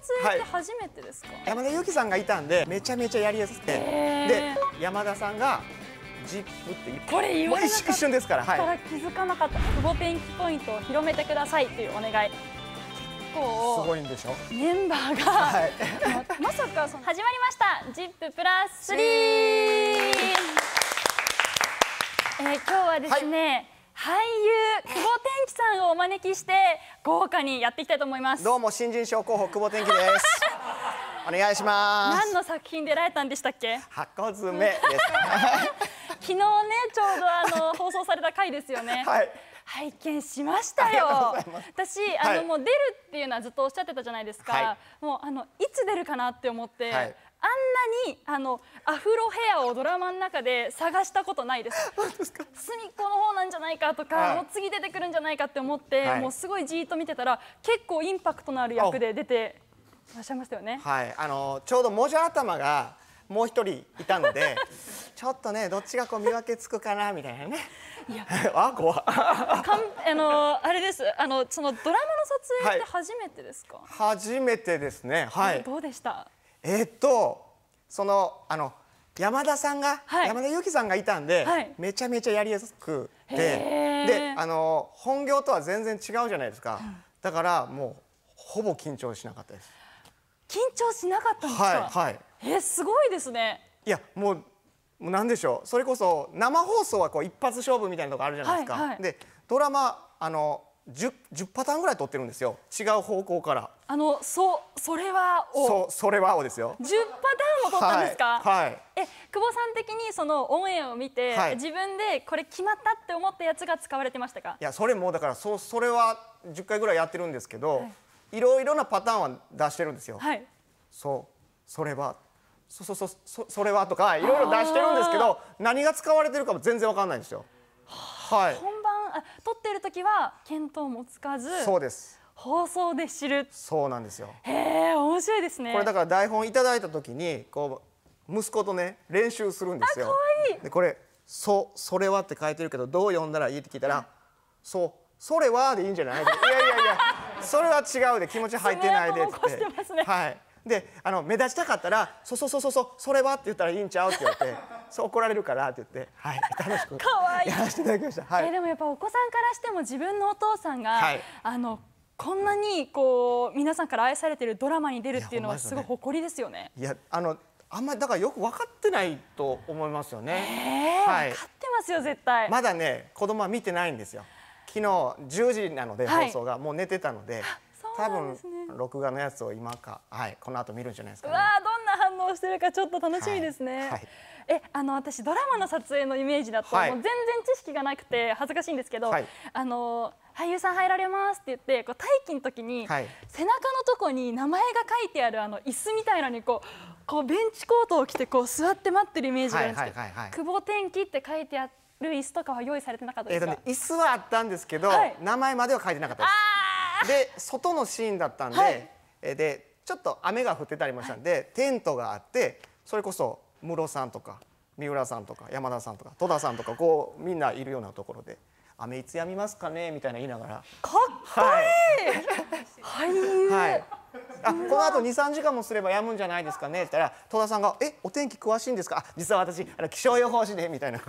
撮影って初めてですか、はい、山田裕貴さんがいたんでめちゃめちゃやりやすくてで山田さんがジップってこれ言われなかったですから、はい、気づかなかった久保ペンキポイントを広めてくださいっていうお願い結構すごいんでしょメンバーが、はい、まさかその始まりました「ジッププラス3」えー、今日はですね、はい、俳優久保樹さんをお招きして豪華にやっていきたいと思いますどうも新人賞候補久保天気です お願いします何の作品出られたんでしたっけ箱詰めです 昨日ねちょうどあの放送された回ですよね はい拝見しましたよ。私、あの、はい、もう出るっていうのはずっとおっしゃってたじゃないですか。はい、もうあのいつ出るかなって思って、はい、あんなにあのアフロヘアをドラマの中で探したことないです ですか隅っこの方なんじゃないかとか、はいもう次出てくるんじゃないかって思って、はいもうすごいじーっと見てたら結構インパクトのある役で出ていらっしゃいましたよねはい、あのちょうどもじゃ頭がもう一人いたので ちょっとねどっちがこう見分けつくかなみたいなねいや あ怖かんあのあれですあのそのドラマの撮影って初めてですか、初めてですねはいどうでしたえー、っとそのあの山田さんが、はい、山田由紀さんがいたんで、はい、めちゃめちゃやりやすくてであの本業とは全然違うじゃないですか、うん、だからもうほぼ緊張しなかったです緊張しなかったんですかはい、はい、えー、すごいですねいやもうもう何でしょうそれこそ生放送はこう一発勝負みたいなとこあるじゃないですか、はいはい、でドラマあの十0パターンぐらい取ってるんですよ違う方向からあのそそれはをそそれはをですよ1パターンも取ったんですか、はい、はい、え久保さん的にそのオンエアを見て、はい、自分でこれ決まったって思ったやつが使われてましたかいやそれもだからそそれは十回ぐらいやってるんですけど、はい、いろいろなパターンは出してるんですよ、はい、そうそれはそうそうそう、そそれはとかいろいろ出してるんですけど何が使われてるかも全然わかんないんですよはい撮ってる時は見当もつかずそうです放送で知るそうなんですよへえ面白いですねこれだから台本いただいた時にこう息子とね練習するんですよかわいいでこれ「そそれは」って書いてるけどどう読んだらいいって聞いたら「そうそれは」でいいんじゃないいやいやいやそれは違うで気持ち入ってないでって、ね、はいであの目立ちたかったら「そうそうそうそうそれは?」って言ったらいいんちゃうって言って「そう怒られるから」って言って、はい、楽しく やらせていただきました。はい、えでもやっぱお子さんからしても自分のお父さんが、はい、あのこんなにこう皆さんから愛されてるドラマに出るっていうのはすごい誇りですよね。いや、あのあんまりだからよく分かってないと思いますよね。えー、はい、分かってますよ絶対。まだね子供は見てないんですよ。昨日10時なので放送が、はい、もう寝てたので。多分録画のやつを今か、はい、この後見るんじゃないですか、ね、わあどんな反応してるかちょっと楽しみですね、はいはい、えあの私ドラマの撮影のイメージだと、もう全然知識がなくて恥ずかしいんですけど、あの俳優さん入られますって言ってこう待機の時に、背中のとこに名前が書いてあるあの椅子みたいのにこうこうベンチコートを着てこう座って待ってるイメージがあるんですけど「久保天気」って書いてあって。る椅子とかは用意されてなかったですか、えーね、椅子はあったんですけど、はい、名前までは書いてなかったです。で外のシーンだったんではい、えでちょっと雨が降ってたりもしたんで、はい、テントがあってそれこそムロさんとか三浦さんとか山田さんとか戸田さんとかこうみんないるようなところで「雨いつやみますかね?」みたいな言いながらかっこいい、はいはい、あこのあと23時間もすればやむんじゃないですかねって言ったら戸田さんが「えお天気詳しいんですか実は私あの気象予報士で」みたいなう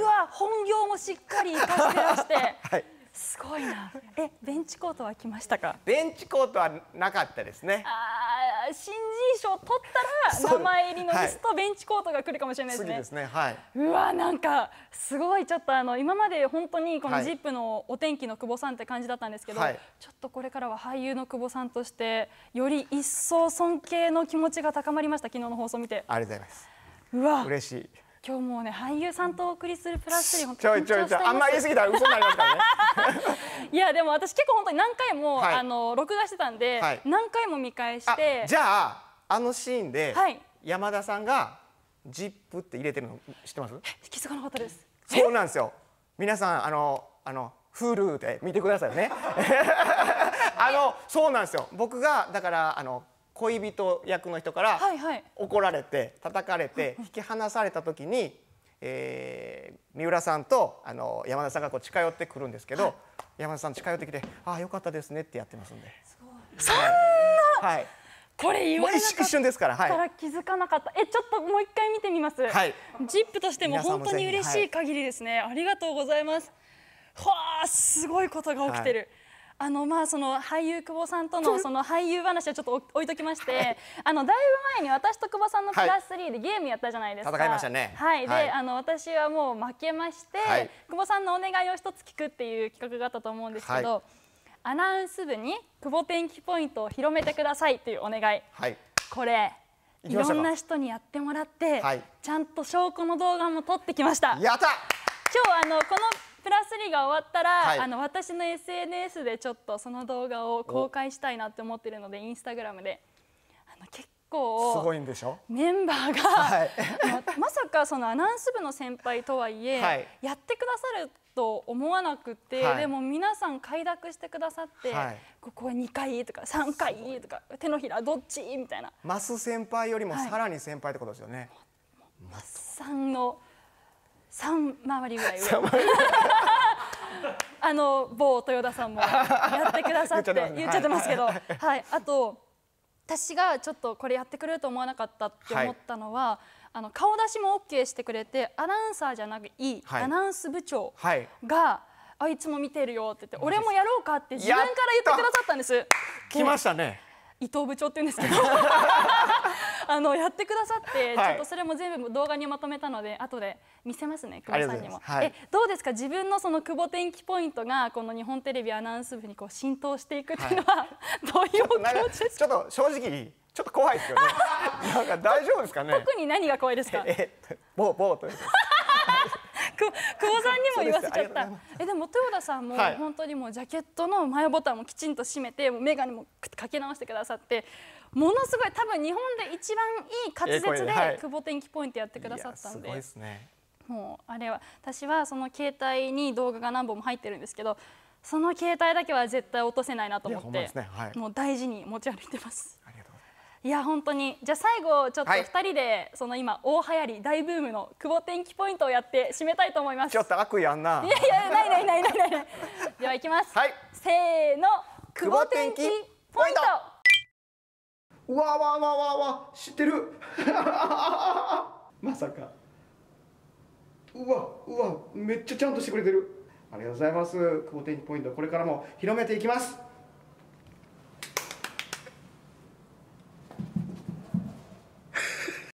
わ本業もしっかり生かしてらして。はいすごいな。え、ベンチコートは来ましたか。ベンチコートはなかったですね。ああ、新人賞取ったら名前入りのリスト、ベンチコートが来るかもしれないですね。すねはい、うわ、なんかすごいちょっとあの今まで本当にこのジップのお天気の久保さんって感じだったんですけど、はい、ちょっとこれからは俳優の久保さんとしてより一層尊敬の気持ちが高まりました。昨日の放送見て。ありがとうございます。うわ、嬉しい。今日もね俳優さんとお送りするプラスにちょいちょいちょいあんま言い過ぎたら嘘になりますからね いやでも私結構本当に何回も、はい、あの録画してたんで、はい、何回も見返してじゃああのシーンで、はい、山田さんがジップって入れてるの知ってます気づかなかったですそうなんですよ皆さんあのあのフ u l u で見てくださいね あのそうなんですよ僕がだからあの恋人役の人から怒られて叩かれて引き離された時に、えー、三浦さんとあの山田さんがこう近寄ってくるんですけど、山田さん近寄ってきて「ああよかったですね」ってやってますんで。そんな、はい、これ言われなかったから、気づかなかった。え、ちょっともう一回見てみます。はい。ジップとしても本当に嬉しい限りですね。はい、ありがとうございます。はあ、すごいことが起きてる。はいあのまあその俳優久保さんとのその俳優話はちょっと置いときまして、あのだいぶ前に私と久保さんのプラス3でゲームやったじゃないですか。戦いましたね。はい。で、あの私はもう負けまして、久保さんのお願いを一つ聞くっていう企画があったと思うんですけど、アナウンス部に久保天気ポイントを広めてくださいというお願い。これ。いろんな人にやってもらって、ちゃんと証拠の動画も撮ってきました。やった。今日あのこのプラスリが終わったら、はい、あの私の SNS でちょっとその動画を公開したいなって思ってるのでインスタグラムであの結構すごいんでしょメンバーが、はい、まさかそのアナウンス部の先輩とはいえ、はい、やってくださると思わなくて、はい、でも皆さん快諾してくださって、はい、ここは2回とか3回とか手のひらどっちみたいな。マ先輩よりもさらに先輩ってことですよね。はい、さんの回りぐらい上。あの某豊田さんもやってくださって言っちゃってますけど、はい、あと私がちょっとこれやってくれると思わなかったって思ったのは、あの顔出しも OK してくれてアナウンサーじゃなくいい、アナウンス部長が、あいつも見てるよって言って俺もやろうかって自分から言ってくださったんです。来ましたね伊藤部長って言うんですけど あのやってくださって、ちょっとそれも全部動画にまとめたので後で見せますね久保さんにも、はい、えどうですか自分のその久保天気ポイントがこの日本テレビアナウンス部にこう浸透していくっていうのは、はい、どういう気持ちですかちょっと正直ちょっと怖いですよね なんか大丈夫ですかね特に何が怖いですかえぼうぼうと久保さんにも言わせちゃった。えでも豊田さんも本当にもうジャケットの前ボタンもきちんと閉めて、もうメガネもかけ直してくださって。ものすごい多分日本で一番いい滑舌で久保天気ポイントやってくださったんで。すね。もうあれは私はその携帯に動画が何本も入ってるんですけどその携帯だけは絶対落とせないなと思って、ねはい、もう大事に持ち歩いてます。いや本当にじゃあ最後ちょっと二人で、はい、その今大流行り大ブームの久保天気ポイントをやって締めたいと思いますちょっと悪意あんないやいやないないないないない ではいきます、はい、せーの久保天気ポイントわわわわわ知ってる まさかうわうわめっちゃちゃんとしてくれてるありがとうございます久保天気ポイントこれからも広めていきます